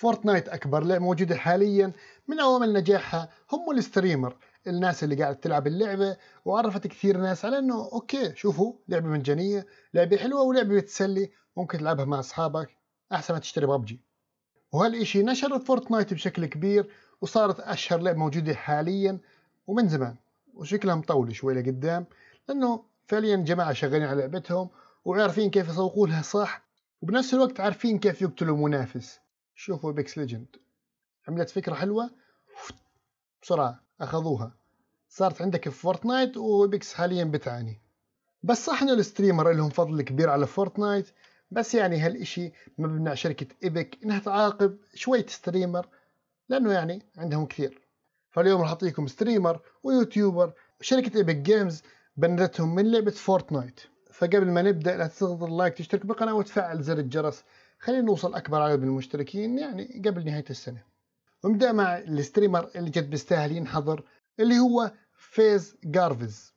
فورتنايت أكبر لعبة موجودة حاليا من عوامل نجاحها هم الستريمر الناس اللي قاعدة تلعب اللعبة وعرفت كثير ناس على أنه أوكي شوفوا لعبة مجانية لعبة حلوة ولعبة بتسلي ممكن تلعبها مع أصحابك أحسن ما تشتري ببجي وهالإشي نشر فورتنايت بشكل كبير وصارت أشهر لعبة موجودة حاليا ومن زمان وشكلها مطول شوي لقدام لأنه فعليا جماعة شغالين على لعبتهم وعارفين كيف يسوقوا لها صح وبنفس الوقت عارفين كيف يقتلوا منافس شوفوا ابيكس ليجند عملت فكره حلوه بسرعه اخذوها صارت عندك في فورتنايت وايبكس حاليا بتعاني بس صح انه الستريمر لهم فضل كبير على فورتنايت بس يعني هالشيء ما بمنع شركه ايبك انها تعاقب شويه ستريمر لانه يعني عندهم كثير فاليوم راح اعطيكم ستريمر ويوتيوبر شركه ايبك جيمز بندتهم من لعبه فورتنايت فقبل ما نبدا لا تنسى تضغط لايك تشترك بالقناه وتفعل زر الجرس خلينا نوصل اكبر عدد من المشتركين يعني قبل نهايه السنه ونبدا مع الستريمر اللي جد بيستاهل ينحضر اللي هو فيز جارفيز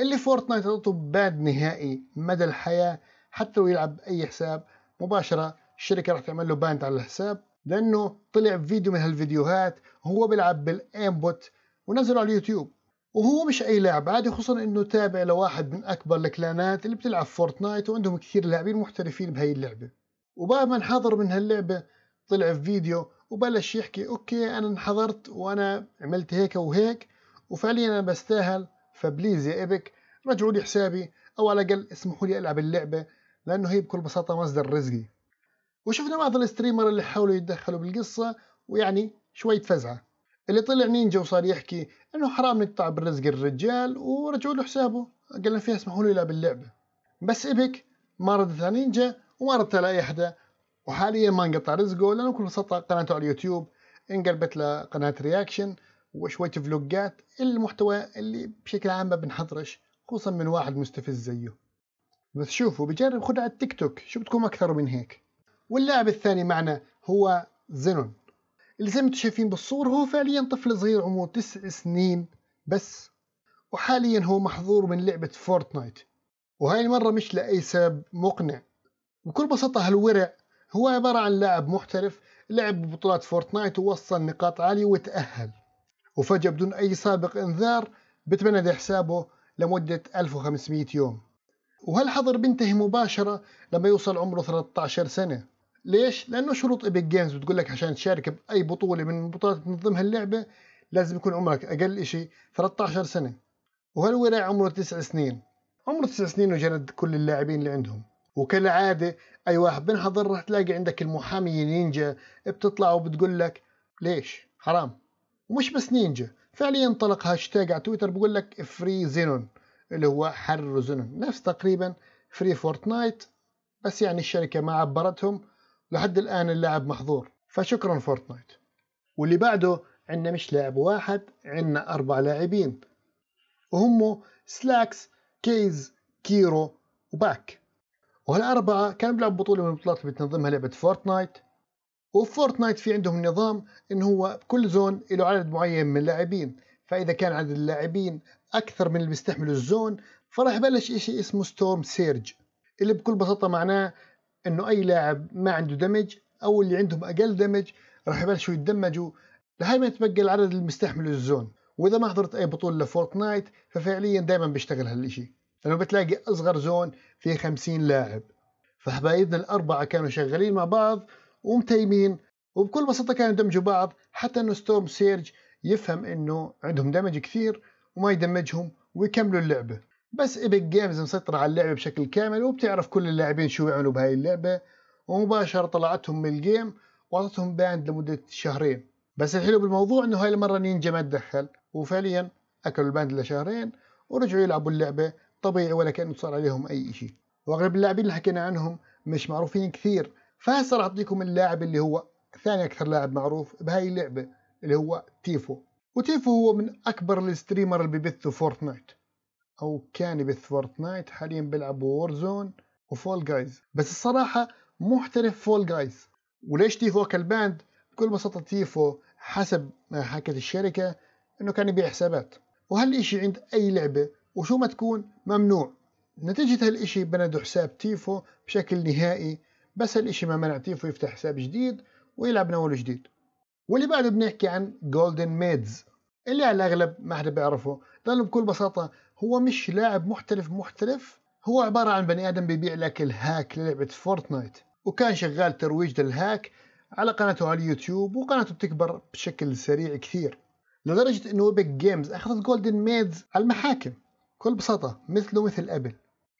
اللي فورتنايت اعطته باد نهائي مدى الحياه حتى لو يلعب اي حساب مباشره الشركه راح تعمل له باند على الحساب لانه طلع فيديو من هالفيديوهات وهو بيلعب بالانبوت ونزله على اليوتيوب وهو مش اي لاعب عادي خصوصا انه تابع لواحد من اكبر الكلانات اللي بتلعب فورتنايت وعندهم كثير لاعبين محترفين بهي اللعبه وبعد ما انحضر من هاللعبة طلع في فيديو وبلش يحكي اوكي انا انحضرت وانا عملت هيك وهيك وفعليا انا بستاهل فبليز يا ايبك رجعوا لي حسابي او على الاقل اسمحوا لي العب اللعبة لانه هي بكل بساطة مصدر رزقي وشفنا بعض الستريمر اللي حاولوا يتدخلوا بالقصة ويعني شوية فزعة اللي طلع نينجا وصار يحكي انه حرام نقطع بالرزق الرجال ورجعوا له حسابه قال فيها اسمحوا لي يلعب اللعبة بس ايبك ما ردت على نينجا وما ردت على أي حدا وحاليا ما انقطع رزقه لأنه كل سطع قناته على اليوتيوب انقلبت لقناة رياكشن وشوية فلوجات المحتوى اللي بشكل عام ما بنحضرش خصوصا من واحد مستفز زيه بس شوفوا بجرب خدعة تيك توك شو بتكون أكثر من هيك واللاعب الثاني معنا هو زينون اللي زي ما انتم شايفين بالصور هو فعليا طفل صغير عمره تسع سنين بس وحاليا هو محظور من لعبة فورتنايت وهاي المرة مش لأي سبب مقنع بكل بساطة هالورع هو عبارة عن لاعب محترف لعب ببطولات فورتنايت ووصل نقاط عالية وتأهل وفجأة بدون أي سابق إنذار بتبند حسابه لمدة 1500 يوم وهالحظر بينتهي مباشرة لما يوصل عمره 13 سنة ليش؟ لأنه شروط إيبك جيمز بتقول لك عشان تشارك بأي بطولة من بطولات تنظمها اللعبة لازم يكون عمرك أقل إشي 13 سنة وهالورع عمره 9 سنين عمره 9 سنين وجند كل اللاعبين اللي عندهم وكالعاده اي واحد بنحضر رح تلاقي عندك المحاميه نينجا بتطلع وبتقول لك ليش حرام ومش بس نينجا فعليا انطلق هاشتاج على تويتر بقول لك فري زينون اللي هو حرر زينون نفس تقريبا فري فورتنايت بس يعني الشركة ما عبرتهم لحد الآن اللاعب محظور فشكرا فورتنايت واللي بعده عندنا مش لاعب واحد عندنا أربع لاعبين وهم سلاكس كيز كيرو وباك وهالأربعة كان بيلعب بطولة من البطولات اللي بتنظمها لعبة فورتنايت وفورتنايت في عندهم نظام إن هو كل زون له عدد معين من اللاعبين فإذا كان عدد اللاعبين أكثر من اللي بيستحملوا الزون فراح يبلش إشي اسمه ستورم سيرج اللي بكل بساطة معناه إنه أي لاعب ما عنده دمج أو اللي عندهم أقل دمج راح يبلشوا يتدمجوا لهي ما يتبقى العدد اللي بيستحملوا الزون وإذا ما حضرت أي بطولة لفورتنايت ففعليا دائما بيشتغل هالإشي لانه بتلاقي اصغر زون فيه 50 لاعب فحبايبنا الاربعه كانوا شغالين مع بعض ومتيمين وبكل بساطه كانوا يدمجوا بعض حتى انه ستورم سيرج يفهم انه عندهم دمج كثير وما يدمجهم ويكملوا اللعبه بس ايبك جيمز مسيطره على اللعبه بشكل كامل وبتعرف كل اللاعبين شو يعملوا بهاي اللعبه ومباشره طلعتهم من الجيم واعطتهم باند لمده شهرين بس الحلو بالموضوع انه هاي المره نينجا ما تدخل وفعليا اكلوا الباند لشهرين ورجعوا يلعبوا اللعبه طبيعي ولا كأنه صار عليهم أي شيء وأغلب اللاعبين اللي حكينا عنهم مش معروفين كثير فهسه راح أعطيكم اللاعب اللي هو ثاني أكثر لاعب معروف بهاي اللعبة اللي هو تيفو وتيفو هو من أكبر الستريمر اللي ببثوا فورتنايت أو كان يبث فورتنايت حاليا بيلعب وورزون وفول جايز بس الصراحة محترف فول جايز وليش تيفو كالباند بكل بساطة تيفو حسب ما حكت الشركة انه كان يبيع حسابات وهالشيء عند اي لعبة وشو ما تكون ممنوع نتيجة هالإشي بندوا حساب تيفو بشكل نهائي بس هالإشي ما منع تيفو يفتح حساب جديد ويلعب من أول جديد واللي بعده بنحكي عن جولدن ميدز اللي على الأغلب ما حدا بيعرفه لأنه بكل بساطة هو مش لاعب محترف محترف هو عبارة عن بني آدم بيبيع لك الهاك للعبة فورتنايت وكان شغال ترويج للهاك على قناته على اليوتيوب وقناته بتكبر بشكل سريع كثير لدرجة انه ويبك جيمز اخذت جولدن ميدز على المحاكم بكل بساطة مثله مثل أبل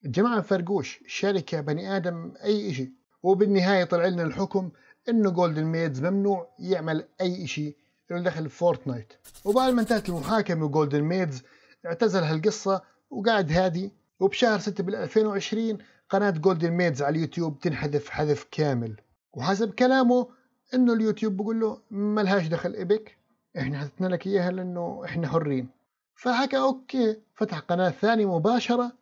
الجماعة فرقوش شركة بني آدم أي إشي وبالنهاية طلع لنا الحكم إنه جولدن ميدز ممنوع يعمل أي إشي له دخل فورتنايت وبعد ما انتهت المحاكمة جولدن ميدز اعتزل هالقصة وقعد هادي وبشهر 6 بال 2020 قناة جولدن ميدز على اليوتيوب تنحذف حذف كامل وحسب كلامه انه اليوتيوب بقول له ملهاش دخل ايبك احنا حذفنا لك اياها لانه احنا حرين فحكى اوكي فتح قناه ثانيه مباشره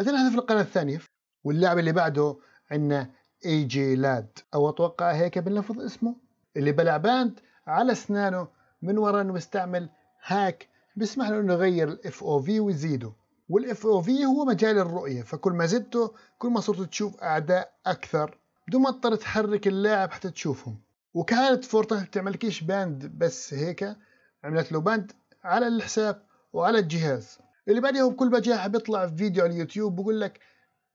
احنا في القناه الثانيه واللاعب اللي بعده عندنا اي جي لاد او اتوقع هيك بنلفظ اسمه اللي بلع باند على اسنانه من وراء انه يستعمل هاك بيسمح له انه يغير الاف او في ويزيده والاف او في هو مجال الرؤيه فكل ما زدته كل ما صرت تشوف اعداء اكثر بدون ما تضطر تحرك اللاعب حتى تشوفهم وكانت فورتنايت بتعملكيش باند بس هيك عملت له باند على الحساب وعلى الجهاز اللي بعديها بكل بجاحة بيطلع في فيديو على اليوتيوب بقول لك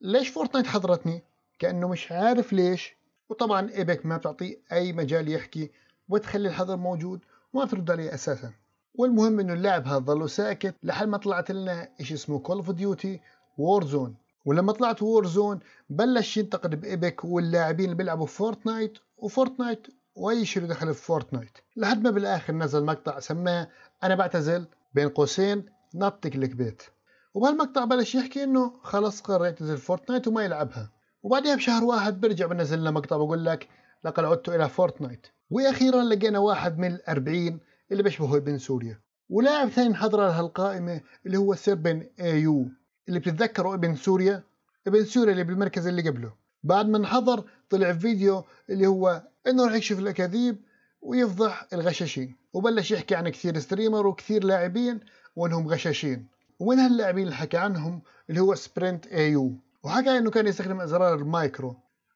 ليش فورتنايت حضرتني كأنه مش عارف ليش وطبعا ايبك ما بتعطيه أي مجال يحكي وتخلي الحظر موجود وما بترد عليه أساسا والمهم انه اللاعب هذا ظل ساكت لحد ما طلعت لنا شيء اسمه كول اوف ديوتي وور زون ولما طلعت وور زون بلش ينتقد بايبك واللاعبين اللي بيلعبوا فورتنايت وفورتنايت واي شيء دخل في فورتنايت لحد ما بالاخر نزل مقطع سماه انا بعتزل بين قوسين نط كليك بيت وبهالمقطع بلش يحكي انه خلص قرر يعتزل فورتنايت وما يلعبها وبعدها بشهر واحد برجع بنزل لنا مقطع بقول لك لقد عدت الى فورتنايت واخيرا لقينا واحد من الأربعين اللي بيشبهه ابن سوريا ولاعب ثاني انحضر لهالقائمة اللي هو سيربن ايو اللي بتتذكره ابن سوريا ابن سوريا اللي بالمركز اللي قبله بعد ما انحضر طلع في فيديو اللي هو انه رح يكشف الاكاذيب ويفضح الغشاشين وبلش يحكي عن كثير ستريمر وكثير لاعبين وانهم غشاشين ومن هاللاعبين اللي حكى عنهم اللي هو سبرنت اي يو وحكى انه كان يستخدم ازرار المايكرو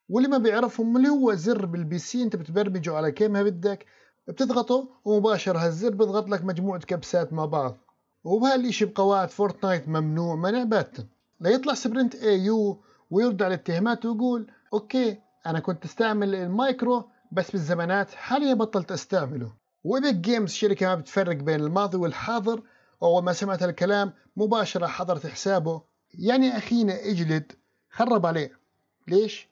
واللي ما بيعرفهم اللي هو زر بالبي سي انت بتبرمجه على كيف ما بدك بتضغطه ومباشر هالزر بيضغط لك مجموعة كبسات مع بعض وبهالشيء بقواعد فورتنايت ممنوع منع باتا ليطلع سبرنت اي يو ويرد على الاتهامات ويقول اوكي انا كنت استعمل المايكرو بس بالزمانات حاليا بطلت استعمله وبيك جيمز شركة ما بتفرق بين الماضي والحاضر وأول ما سمعت الكلام مباشرة حضرت حسابه يعني أخينا اجلد خرب عليه ليش؟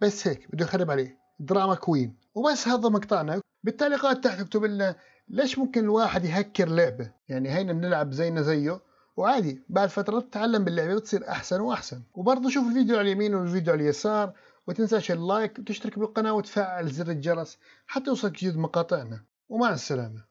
بس هيك بده يخرب عليه دراما كوين وبس هذا مقطعنا بالتعليقات تحت اكتب لنا ليش ممكن الواحد يهكر لعبة يعني هينا بنلعب زينا زيه وعادي بعد فترة تتعلم باللعبة بتصير أحسن وأحسن وبرضه شوف الفيديو على اليمين والفيديو على اليسار وتنساش اللايك وتشترك بالقناة وتفعل زر الجرس حتى يوصلك جديد مقاطعنا ومع السلامة